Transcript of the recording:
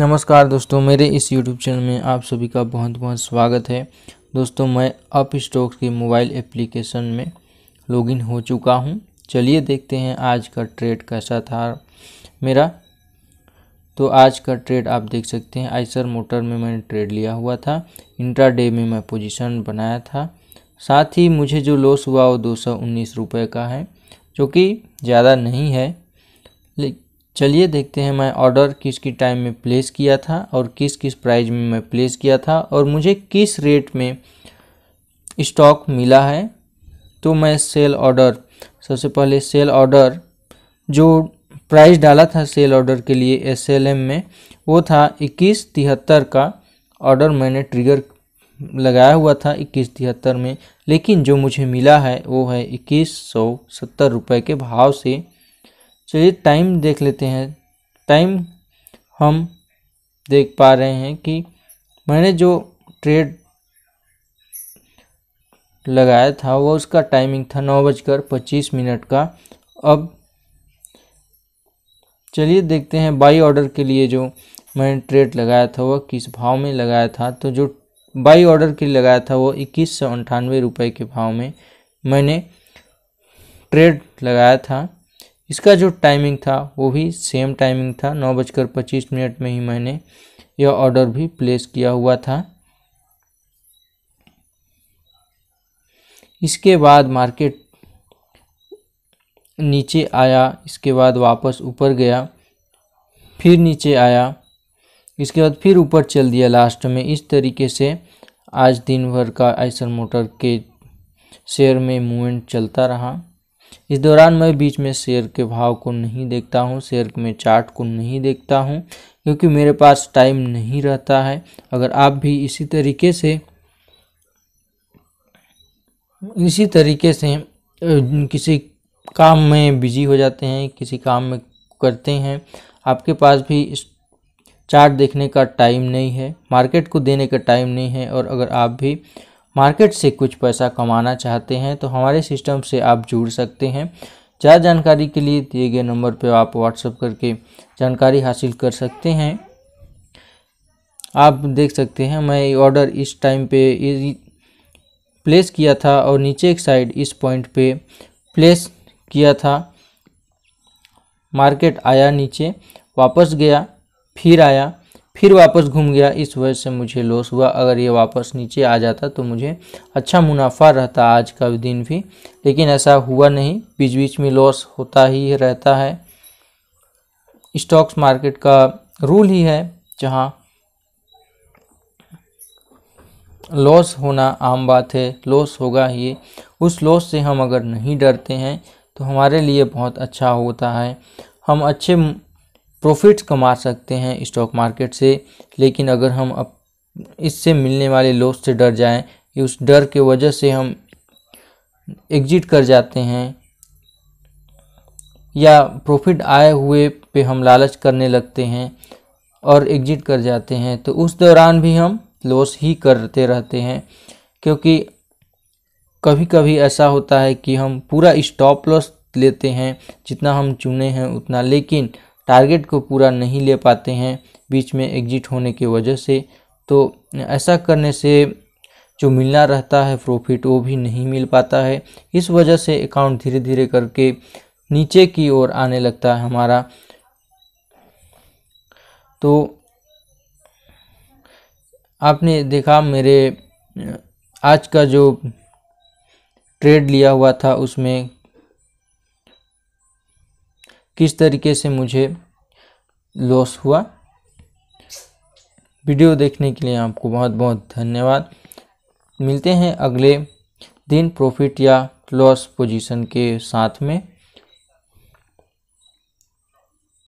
नमस्कार दोस्तों मेरे इस यूट्यूब चैनल में आप सभी का बहुत बहुत स्वागत है दोस्तों मैं अप स्टॉक्स के मोबाइल एप्लीकेशन में लॉगिन हो चुका हूं चलिए देखते हैं आज का ट्रेड कैसा था मेरा तो आज का ट्रेड आप देख सकते हैं आइसर मोटर में मैंने ट्रेड लिया हुआ था इंट्राडे में मैं पोजीशन बनाया था साथ ही मुझे जो लॉस हुआ वो दो सौ उन्नीस रुपये का है जो कि ज़्यादा नहीं है लेकिन चलिए देखते हैं मैं ऑर्डर किस किस टाइम में प्लेस किया था और किस किस प्राइस में मैं प्लेस किया था और मुझे किस रेट में स्टॉक मिला है तो मैं सेल ऑर्डर सबसे पहले सेल ऑर्डर जो प्राइस डाला था सेल ऑर्डर के लिए एस में वो था इक्कीस तिहत्तर का ऑर्डर मैंने ट्रिगर लगाया हुआ था इक्कीस तिहत्तर में लेकिन जो मुझे मिला है वो है इक्कीस सौ सत्तर रुपये के भाव से चलिए टाइम देख लेते हैं टाइम हम देख पा रहे हैं कि मैंने जो ट्रेड लगाया था वो उसका टाइमिंग था नौ बजकर पच्चीस मिनट का अब चलिए देखते हैं बाई ऑर्डर के लिए जो मैंने ट्रेड लगाया था वह किस भाव में लगाया था तो जो बाई ऑर्डर के लिए लगाया था वो इक्कीस सौ अंठानवे रुपये के भाव में मैंने ट्रेड लगाया था इसका जो टाइमिंग था वो भी सेम टाइमिंग था नौ बजकर पच्चीस मिनट में ही मैंने यह ऑर्डर भी प्लेस किया हुआ था इसके बाद मार्केट नीचे आया इसके बाद वापस ऊपर गया फिर नीचे आया इसके बाद फिर ऊपर चल दिया लास्ट में इस तरीके से आज दिन भर का आइसर मोटर के शेयर में मूवमेंट चलता रहा इस दौरान मैं बीच में शेयर के भाव को नहीं देखता हूँ शेयर में चार्ट को नहीं देखता हूँ क्योंकि मेरे पास टाइम नहीं रहता है अगर आप भी इसी तरीके से इसी तरीके से किसी काम में बिजी हो जाते हैं किसी काम में करते हैं आपके पास भी इस चार्ट देखने का टाइम नहीं है मार्केट को देने का टाइम नहीं है और अगर आप भी मार्केट से कुछ पैसा कमाना चाहते हैं तो हमारे सिस्टम से आप जुड़ सकते हैं ज़्यादा जानकारी के लिए दिए गए नंबर पर आप व्हाट्सअप करके जानकारी हासिल कर सकते हैं आप देख सकते हैं मैं ऑर्डर इस टाइम पे प्लेस किया था और नीचे एक साइड इस पॉइंट पे प्लेस किया था मार्केट आया नीचे वापस गया फिर आया फिर वापस घूम गया इस वजह से मुझे लॉस हुआ अगर ये वापस नीचे आ जाता तो मुझे अच्छा मुनाफा रहता आज का दिन भी लेकिन ऐसा हुआ नहीं बीच बीच में लॉस होता ही रहता है स्टॉक्स मार्केट का रूल ही है जहाँ लॉस होना आम बात है लॉस होगा ही उस लॉस से हम अगर नहीं डरते हैं तो हमारे लिए बहुत अच्छा होता है हम अच्छे प्रॉफिट्स कमा सकते हैं स्टॉक मार्केट से लेकिन अगर हम अप इससे मिलने वाले लॉस से डर जाएं कि उस डर के वजह से हम एग्जिट कर जाते हैं या प्रॉफिट आए हुए पे हम लालच करने लगते हैं और एग्जिट कर जाते हैं तो उस दौरान भी हम लॉस ही करते रहते हैं क्योंकि कभी कभी ऐसा होता है कि हम पूरा स्टॉप लॉस लेते हैं जितना हम चुने हैं उतना लेकिन टारगेट को पूरा नहीं ले पाते हैं बीच में एग्जिट होने की वजह से तो ऐसा करने से जो मिलना रहता है प्रॉफिट वो भी नहीं मिल पाता है इस वजह से अकाउंट धीरे धीरे करके नीचे की ओर आने लगता है हमारा तो आपने देखा मेरे आज का जो ट्रेड लिया हुआ था उसमें किस तरीके से मुझे लॉस हुआ वीडियो देखने के लिए आपको बहुत बहुत धन्यवाद मिलते हैं अगले दिन प्रॉफिट या लॉस पोजीशन के साथ में